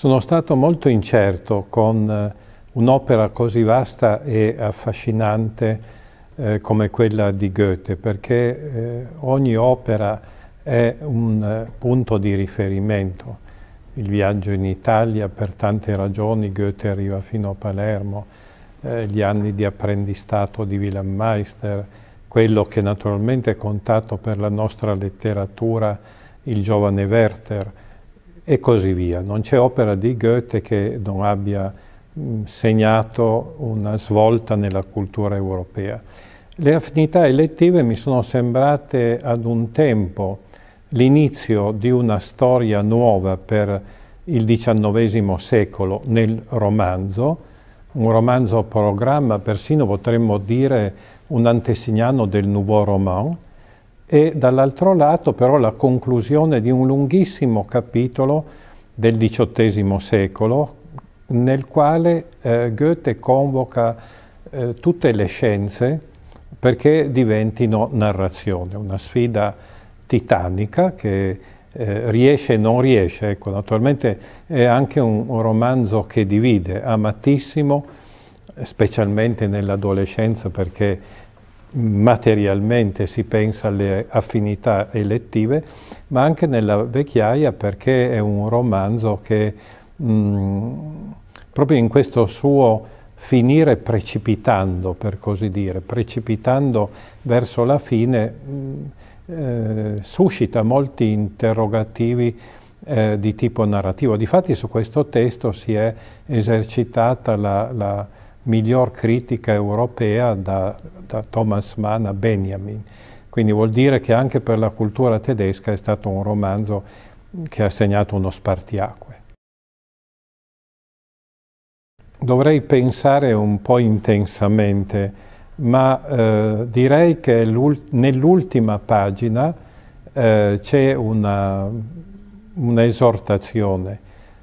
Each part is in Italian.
Sono stato molto incerto con eh, un'opera così vasta e affascinante eh, come quella di Goethe, perché eh, ogni opera è un eh, punto di riferimento. Il viaggio in Italia, per tante ragioni, Goethe arriva fino a Palermo, eh, gli anni di apprendistato di Wilhelm Meister, quello che naturalmente è contato per la nostra letteratura, il giovane Werther, e così via. Non c'è opera di Goethe che non abbia mm, segnato una svolta nella cultura europea. Le affinità elettive mi sono sembrate ad un tempo l'inizio di una storia nuova per il XIX secolo nel romanzo, un romanzo programma, persino potremmo dire un antesignano del nouveau roman, e dall'altro lato però la conclusione di un lunghissimo capitolo del XVIII secolo nel quale eh, Goethe convoca eh, tutte le scienze perché diventino narrazione, una sfida titanica che eh, riesce e non riesce. Ecco, naturalmente è anche un, un romanzo che divide, amatissimo, specialmente nell'adolescenza perché materialmente si pensa alle affinità elettive, ma anche nella vecchiaia perché è un romanzo che mh, mm, proprio in questo suo finire precipitando, per così dire, precipitando verso la fine, mh, mm, eh, suscita molti interrogativi eh, di tipo narrativo. Difatti su questo testo si è esercitata la, la miglior critica europea da, da Thomas Mann a Benjamin. Quindi vuol dire che anche per la cultura tedesca è stato un romanzo che ha segnato uno spartiacque. Dovrei pensare un po' intensamente, ma eh, direi che nell'ultima pagina eh, c'è un'esortazione una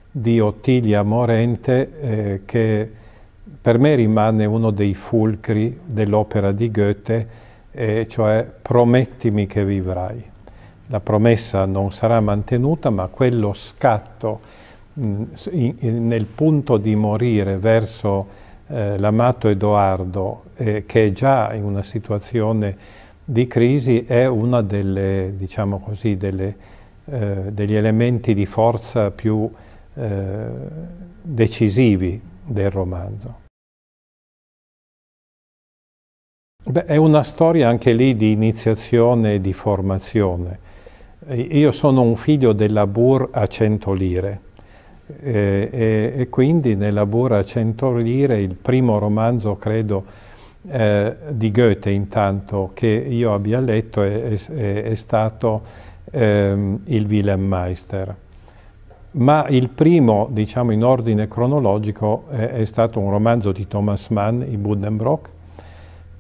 di Ottilia Morente eh, che per me rimane uno dei fulcri dell'opera di Goethe, eh, cioè promettimi che vivrai. La promessa non sarà mantenuta, ma quello scatto mh, mm, in, in, nel punto di morire verso eh, l'amato Edoardo, eh, che è già in una situazione di crisi, è uno diciamo eh, degli elementi di forza più eh, decisivi del romanzo. Beh, è una storia anche lì di iniziazione e di formazione. Io sono un figlio della Bur a 100 lire e, e, e quindi nella Bur a 100 lire il primo romanzo, credo, eh, di Goethe intanto che io abbia letto è, è, è stato ehm, il Wilhelm Meister ma il primo, diciamo in ordine cronologico, è, è stato un romanzo di Thomas Mann, I Buddenbrock,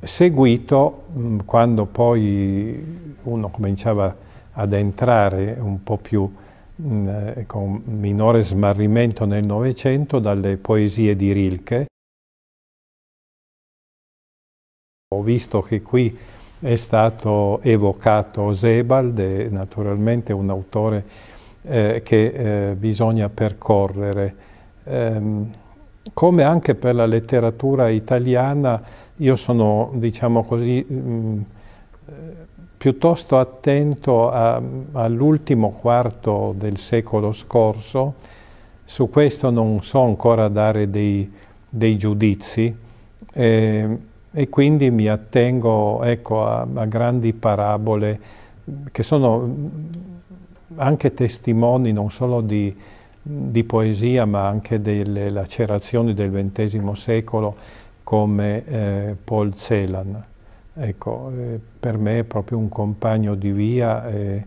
seguito mm, quando poi uno cominciava ad entrare un po' più mm, eh, con minore smarrimento nel Novecento dalle poesie di Rilke. Ho visto che qui è stato evocato Sebald, naturalmente un autore eh, che eh, bisogna percorrere. Ehm, come anche per la letteratura italiana, io sono, diciamo così, mh, mm, eh, piuttosto attento all'ultimo quarto del secolo scorso, su questo non so ancora dare dei, dei giudizi eh, e quindi mi attengo ecco, a, a grandi parabole che sono mm, anche testimoni non solo di, di poesia ma anche delle lacerazioni del XX secolo come eh, Paul Celan. Ecco, eh, per me è proprio un compagno di via, e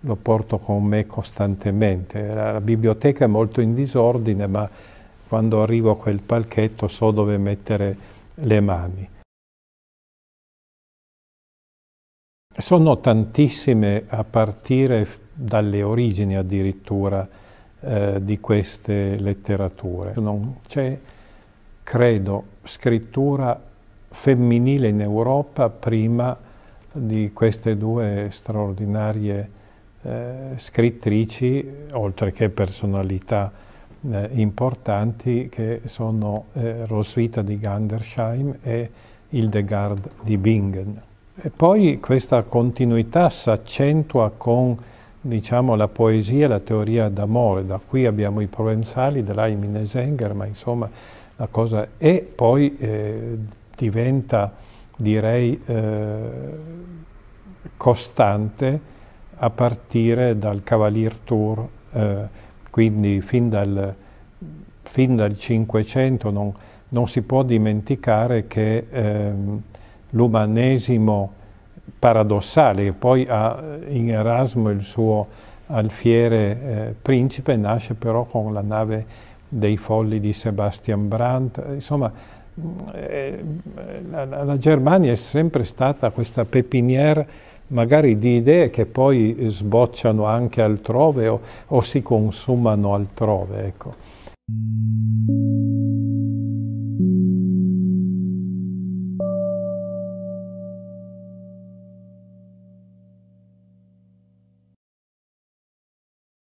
lo porto con me costantemente. La, la, biblioteca è molto in disordine ma quando arrivo a quel palchetto so dove mettere le mani. Sono tantissime a partire dalle origini addirittura eh, di queste letterature. Non c'è, credo, scrittura femminile in Europa prima di queste due straordinarie eh, scrittrici, oltre che personalità eh, importanti, che sono eh, Roswitha di Gandersheim e Hildegard di Bingen. E poi questa continuità s'accentua con diciamo, la poesia e la teoria d'amore. Da qui abbiamo i provenzali, dell'Aimin là ma insomma la cosa è poi eh, diventa, direi, eh, costante a partire dal Cavalier Tour, eh, quindi fin dal, fin dal 500 non, non, si può dimenticare che ehm, l'umanesimo paradossale, che poi ha eh, in Erasmo il suo alfiere eh, principe, nasce però con la nave dei folli di Sebastian Brandt, insomma mm, eh, la, la, Germania è sempre stata questa pépinière magari di idee che poi sbocciano anche altrove o, o si consumano altrove. Ecco.